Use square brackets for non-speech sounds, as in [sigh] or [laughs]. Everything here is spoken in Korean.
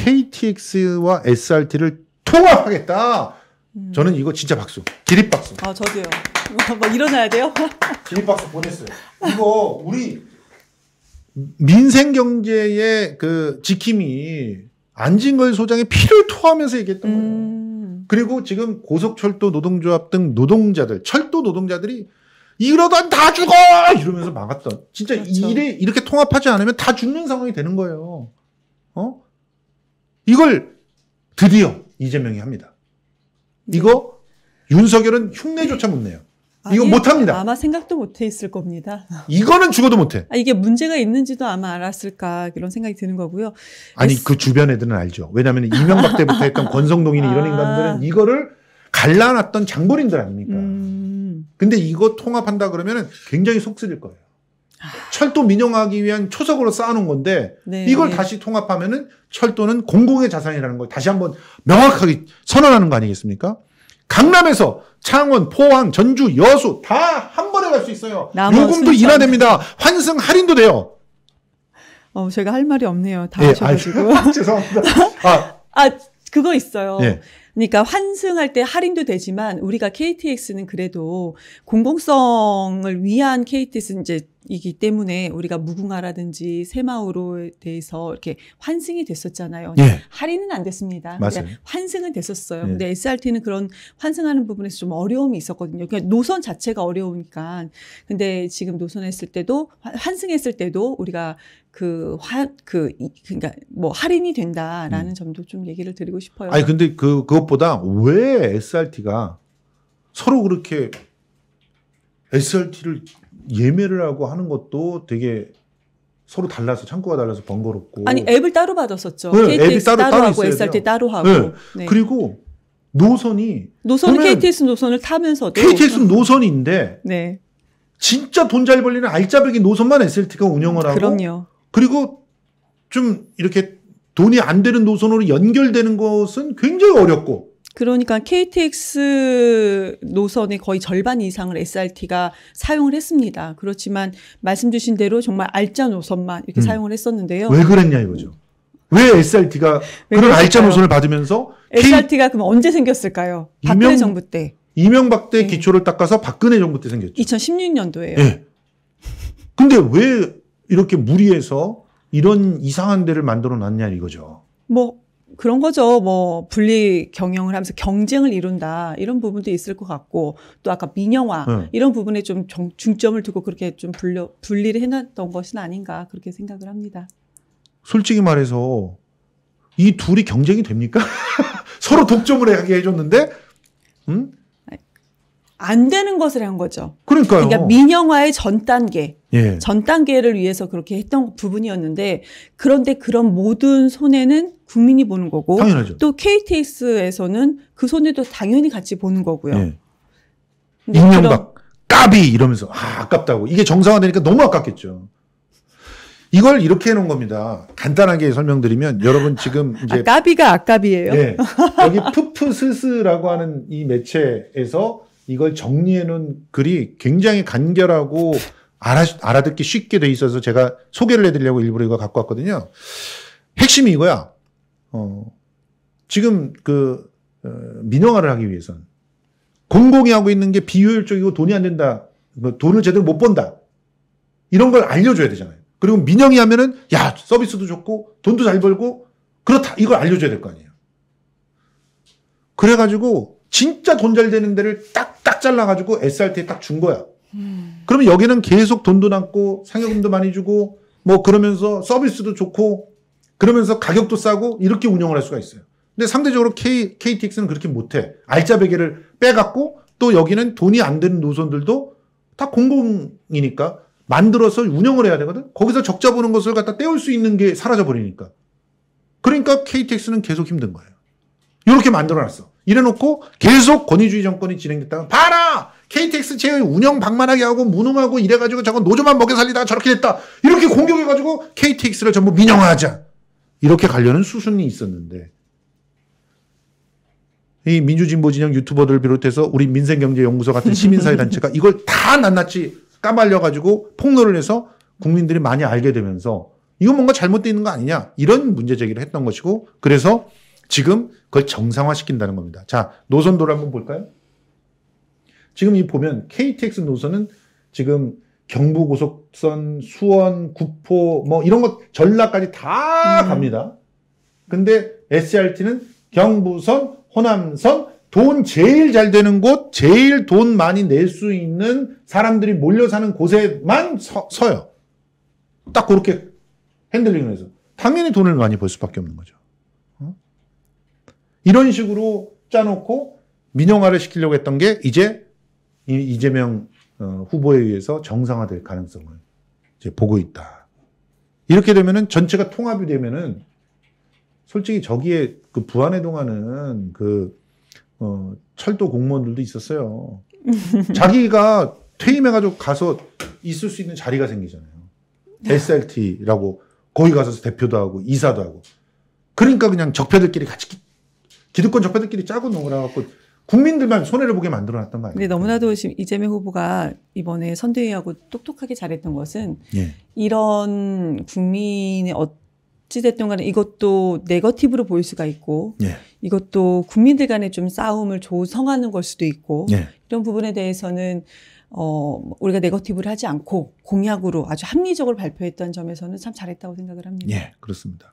KTX와 SRT를 통합하겠다. 음. 저는 이거 진짜 박수. 기립박수. 아, 저도요. [laughs] 뭐 일어나야 돼요? [laughs] 기립박수 보냈어요. 이거 우리 민생 경제의 그 지킴이 안진걸 소장의 피를 토하면서 얘기했던 거예요. 음. 그리고 지금 고속철도 노동조합 등 노동자들, 철도 노동자들이 이러다 다 죽어! 이러면서 막았던. 진짜 그렇죠. 일에 이렇게 통합하지 않으면 다 죽는 상황이 되는 거예요. 어? 이걸 드디어 이재명이 합니다. 네. 이거 윤석열은 흉내조차 못 내요. 아, 이거 못 합니다. 아마 생각도 못 했을 겁니다. [laughs] 이거는 죽어도 못 해. 아, 이게 문제가 있는지도 아마 알았을까 그런 생각이 드는 거고요. 아니 그 주변 애들은 알죠. 왜냐하면 이명박 때부터 했던 [laughs] 권성동이나 이런 아... 인간들은 이거를 갈라놨던 장본인들 아닙니까? 음... 근데 이거 통합한다 그러면 굉장히 속쓰릴 거예요. 철도 민영화하기 위한 초석으로 쌓아놓은 건데 네. 이걸 네. 다시 통합하면은 철도는 공공의 자산이라는 걸 다시 한번 명확하게 선언하는 거 아니겠습니까? 강남에서 창원, 포항, 전주, 여수 다 한 번에 갈 수 있어요. 요금도 인하됩니다. 환승 할인도 돼요. 어, 제가 할 말이 없네요. 다 예, 하셔가지고. 아, 죄송합니다. [laughs] 아, 아 그거 있어요. 예. 그러니까 환승할 때 할인도 되지만 우리가 KTX는 그래도 공공성을 위한 KTX 이제 이기 때문에 우리가 무궁화라든지 새마을호에 대해서 이렇게 환승이 됐었잖아요. 예. 할인은 안 됐습니다. 맞아요. 환승은 됐었어요. 예. 근데 SRT는 그런 환승하는 부분에서 좀 어려움이 있었거든요. 그냥 그러니까 노선 자체가 어려우니까. 근데 지금 노선했을 때도 환승했을 때도 우리가 그화그 그 그러니까 뭐 할인이 된다라는 음. 점도 좀 얘기를 드리고 싶어요. 아니 근데 그그 그 그것보다 왜 SRT가 서로 그렇게 SRT를 예매를 하고 하는 것도 되게 서로 달라서 창고가 달라서 번거롭고 아니 앱을 따로 받았었죠. 네, KTX 따로, 따로, 따로 네. 하고 SRT 따로 하고 네. 네. 그리고 노선이 노선 KTX 노선을 타면서도 KTX 노선인데 네. 진짜 돈 잘 벌리는 알짜배기 노선만 s r t 가 운영을 하고 그럼요. 그리고 좀 이렇게 돈이 안 되는 노선으로 연결되는 것은 굉장히 어렵고 그러니까 KTX 노선의 거의 절반 이상을 SRT가 사용을 했습니다. 그렇지만 말씀 주신 대로 정말 알짜 노선만 이렇게 음. 사용을 했었는데요. 왜 그랬냐 이거죠. 왜 SRT가 왜 그런 알짜 노선을 받으면서 SRT가 K... 그럼 언제 생겼을까요? 박근혜 정부 때. 이명박 때 네. 기초를 닦아서 박근혜 정부 때 생겼죠. 2 0 1 6년도에요 네. 예. 근데 왜 이렇게 무리해서 이런 이상한 데를 만들어 놨냐 이거죠. 뭐 그런 거죠. 뭐 분리 경영을 하면서 경쟁을 이룬다 이런 부분도 있을 것 같고 또 아까 민영화 네. 이런 부분에 좀 정, 중점을 두고 그렇게 좀 분려, 분리를 해놨던 것은 아닌가 그렇게 생각을 합니다. 솔직히 말해서 이 둘이 경쟁이 됩니까? [laughs] 서로 독점을 하게 해줬는데, 음? 안 되는 것을 한 거죠. 그러니까요. 그러니까 민영화의 전 단계, 예. 전 단계를 위해서 그렇게 했던 부분이었는데 그런데 그런 모든 손해는 국민이 보는 거고 당연하죠. 또 KTX에서는 그 손해도 당연히 같이 보는 거고요. 예. 이명박 까비 이러면서 아, 아깝다고 이게 정상화되니까 너무 아깝겠죠. 이걸 이렇게 해놓은 겁니다. 간단하게 설명드리면 여러분 지금 아, 이제 아, 까비가 아깝이에요. 네, 여기 푸푸스스라고 하는 이 매체에서 이걸 정리해 놓은 글이 굉장히 간결하고 알아, 알아듣기 쉽게 돼 있어서 제가 소개를 해드리려고 일부러 이거 갖고 왔거든요. 핵심이 이거야. 어, 지금 그 어, 민영화를 하기 위해선 공공이 하고 있는 게 비효율적이고 돈이 안 된다. 뭐 돈을 제대로 못 번다. 이런 걸 알려줘야 되잖아요. 그리고 민영이 하면은 야 서비스도 좋고 돈도 잘 벌고 그렇다 이걸 알려줘야 될 거 아니에요. 그래가지고 진짜 돈 잘 되는 데를 딱 딱 잘라가지고 SRT에 딱 준 거야. 음. 그러면 여기는 계속 돈도 남고 상여금도 많이 주고 뭐 그러면서 서비스도 좋고 그러면서 가격도 싸고 이렇게 운영을 할 수가 있어요. 근데 상대적으로 K, KTX는 그렇게 못해. 알짜 배기를 빼갖고 또 여기는 돈이 안 되는 노선들도 다 공공이니까 만들어서 운영을 해야 되거든. 거기서 적자 보는 것을 갖다 떼울수 있는 게 사라져 버리니까. 그러니까 KTX는 계속 힘든 거예요. 이렇게 만들어놨어. 이래놓고 계속 권위주의 정권이 진행됐다면 봐라 KTX 제일 운영 방만하게 하고 무능하고 이래가지고 저건 노조만 먹여 살리다가 저렇게 됐다 이렇게 공격해가지고 KTX를 전부 민영화하자 이렇게 가려는 수순이 있었는데 이 민주진보진영 유튜버들 비롯해서 우리 민생경제연구소 같은 시민사회단체가 [laughs] 이걸 다 낱낱이 까발려가지고 폭로를 해서 국민들이 많이 알게 되면서 이거 뭔가 잘못되어 있는 거 아니냐 이런 문제 제기를 했던 것이고 그래서 지금 그걸 정상화시킨다는 겁니다. 자, 노선도를 한번 볼까요? 지금 이 보면 KTX 노선은 지금 경부고속선, 수원, 구포, 뭐 이런 것 전라까지 다 음. 갑니다. 근데 SRT는 경부선, 호남선, 돈 제일 잘 되는 곳, 제일 돈 많이 낼 수 있는 사람들이 몰려 사는 곳에만 서, 서요. 딱 그렇게 핸들링을 해서. 당연히 돈을 많이 벌 수밖에 없는 거죠. 이런 식으로 짜놓고 민영화를 시키려고 했던 게 이제 이재명 어, 후보에 의해서 정상화될 가능성을 이제 보고 있다. 이렇게 되면은 전체가 통합이 되면은 솔직히 저기에 그 부안해동하는 그 어, 철도 공무원들도 있었어요. [laughs] 자기가 퇴임해가지고 가서 있을 수 있는 자리가 생기잖아요. SLT라고 거기 가서 대표도 하고 이사도 하고. 그러니까 그냥 적폐들끼리 같이 기득권 적폐들끼리 짜고 놀아갖고 국민들만 손해를 보게 만들어놨단 말이에요. 근데 너무나도 지금 이재명 후보가 이번에 선대위하고 똑똑하게 잘했던 것은 예. 이런 국민의 어찌됐든 간에 이것도 네거티브로 보일 수가 있고 예. 이것도 국민들 간에 좀 싸움을 조성하는 걸 수도 있고 예. 이런 부분에 대해서는 어, 우리가 네거티브를 하지 않고 공약으로 아주 합리적으로 발표했던 점에서는 참 잘했다고 생각을 합니다. 예, 그렇습니다.